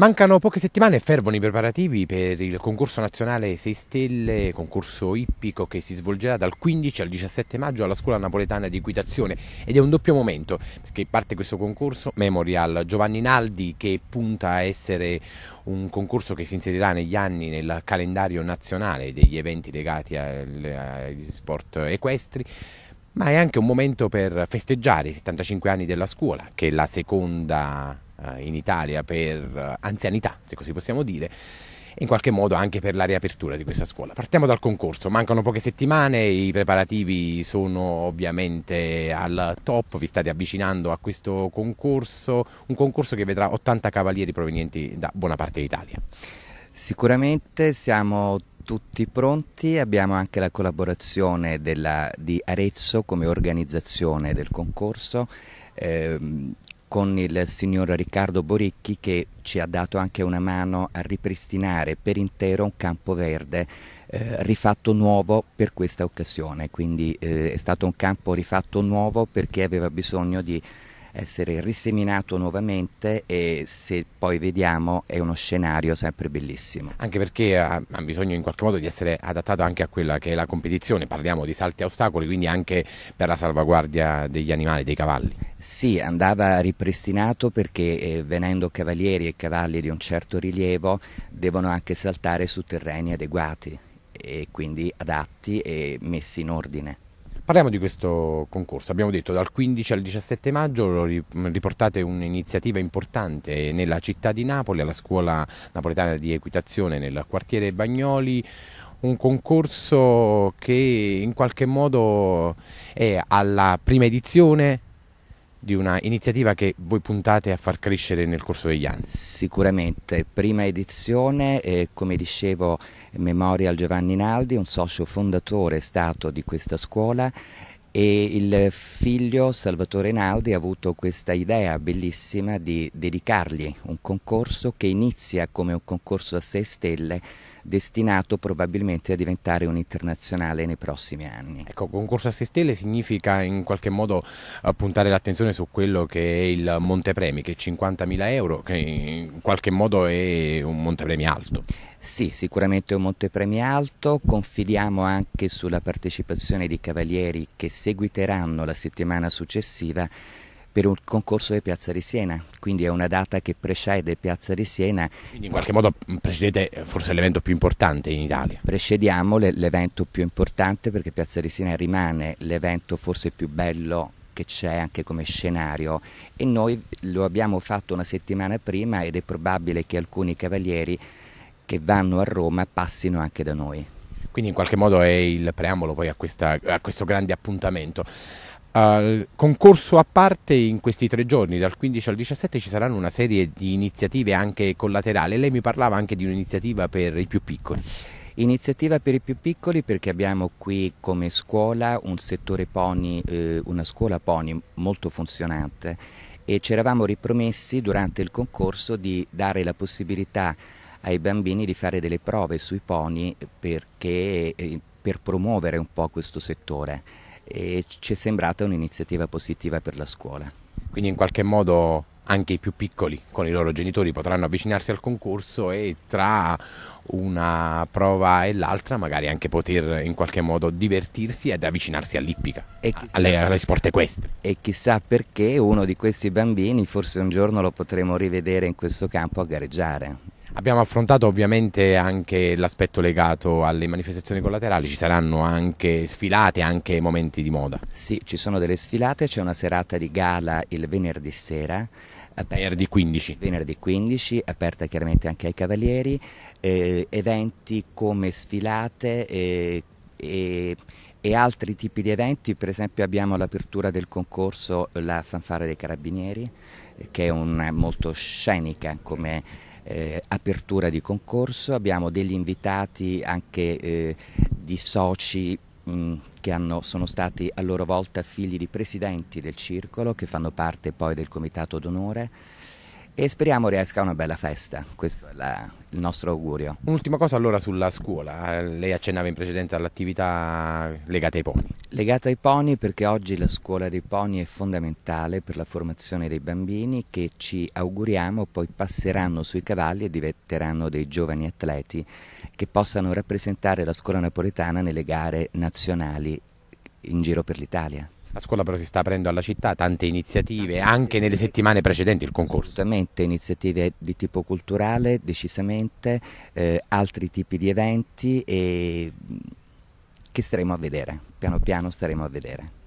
Mancano poche settimane e fervono i preparativi per il concorso nazionale 6 Stelle, concorso ippico che si svolgerà dal 15 al 17 maggio alla Scuola Napoletana di Equitazione ed è un doppio momento perché parte questo concorso Memorial Giovanni Naldi che punta a essere un concorso che si inserirà negli anni nel calendario nazionale degli eventi legati agli sport equestri ma è anche un momento per festeggiare i 75 anni della scuola che è la seconda eh, in Italia per eh, anzianità, se così possiamo dire e in qualche modo anche per la riapertura di questa scuola. Partiamo dal concorso, mancano poche settimane, i preparativi sono ovviamente al top, vi state avvicinando a questo concorso, un concorso che vedrà 80 cavalieri provenienti da buona parte d'Italia. Sicuramente siamo tutti pronti, abbiamo anche la collaborazione della, di Arezzo come organizzazione del concorso. Eh, con il signor Riccardo Boricchi che ci ha dato anche una mano a ripristinare per intero un campo verde eh, rifatto nuovo per questa occasione, quindi eh, è stato un campo rifatto nuovo perché aveva bisogno di essere riseminato nuovamente e se poi vediamo è uno scenario sempre bellissimo. Anche perché ha, bisogno in qualche modo di essere adattato anche a quella che è la competizione, parliamo di salti a ostacoli, quindi anche per la salvaguardia degli animali, dei cavalli. Sì, andava ripristinato perché eh, venendo cavalieri e cavalli di un certo rilievo devono anche saltare su terreni adeguati e quindi adatti e messi in ordine. Parliamo di questo concorso, abbiamo detto dal 15 al 17 maggio riportate un'iniziativa importante nella città di Napoli, alla scuola napoletana di equitazione nel quartiere Bagnoli, un concorso che in qualche modo è alla prima edizione, di una iniziativa che voi puntate a far crescere nel corso degli anni? Sicuramente, prima edizione, eh, come dicevo, Memorial Giovanni Naldi, un socio fondatore stato di questa scuola e il figlio Salvatore Naldi ha avuto questa idea bellissima di dedicargli un concorso che inizia come un concorso a sei stelle destinato probabilmente a diventare un internazionale nei prossimi anni. Ecco, concorso a 6 stelle significa in qualche modo eh, puntare l'attenzione su quello che è il montepremi, che è 50.000 euro, che in qualche modo è un montepremi alto. Sì, sicuramente è un montepremi alto, confidiamo anche sulla partecipazione di cavalieri che seguiteranno la settimana successiva per un concorso di Piazza di Siena, quindi è una data che precede Piazza di Siena. Quindi in qualche modo mm, precedete forse l'evento più importante in Italia. Precediamo l'evento più importante perché Piazza di Siena rimane l'evento forse più bello che c'è anche come scenario e noi lo abbiamo fatto una settimana prima ed è probabile che alcuni cavalieri che vanno a Roma passino anche da noi. Quindi in qualche modo è il preambolo poi a, questa, a questo grande appuntamento. Uh, concorso a parte in questi tre giorni, dal 15 al 17, ci saranno una serie di iniziative anche collaterali. Lei mi parlava anche di un'iniziativa per i più piccoli. Iniziativa per i più piccoli perché abbiamo qui come scuola un settore pony, eh, una scuola pony molto funzionante e ci eravamo ripromessi durante il concorso di dare la possibilità ai bambini di fare delle prove sui pony perché, eh, per promuovere un po' questo settore e ci è sembrata un'iniziativa positiva per la scuola. Quindi in qualche modo anche i più piccoli con i loro genitori potranno avvicinarsi al concorso e tra una prova e l'altra magari anche poter in qualche modo divertirsi ed avvicinarsi all'ippica, alle, sport equestri. E chissà perché uno di questi bambini forse un giorno lo potremo rivedere in questo campo a gareggiare Abbiamo affrontato ovviamente anche l'aspetto legato alle manifestazioni collaterali, ci saranno anche sfilate, anche momenti di moda. Sì, ci sono delle sfilate, c'è una serata di gala il venerdì sera. Aperta, venerdì 15. Venerdì 15, aperta chiaramente anche ai cavalieri, eh, eventi come sfilate e, e, e altri tipi di eventi, per esempio abbiamo l'apertura del concorso La fanfara dei carabinieri, che è un, molto scenica come eh, apertura di concorso, abbiamo degli invitati anche eh, di soci mm, che hanno, sono stati a loro volta figli di presidenti del circolo che fanno parte poi del comitato d'onore e speriamo riesca una bella festa. Questo è la, il nostro augurio. Un'ultima cosa allora sulla scuola. Lei accennava in precedenza all'attività legata ai pony. Legata ai pony perché oggi la scuola dei pony è fondamentale per la formazione dei bambini che ci auguriamo poi passeranno sui cavalli e diventeranno dei giovani atleti che possano rappresentare la scuola napoletana nelle gare nazionali in giro per l'Italia. La scuola però si sta aprendo alla città, tante iniziative, tante anche iniziative. nelle settimane precedenti il concorso. Assolutamente, iniziative di tipo culturale, decisamente, eh, altri tipi di eventi e mm, che staremo a vedere, piano piano staremo a vedere.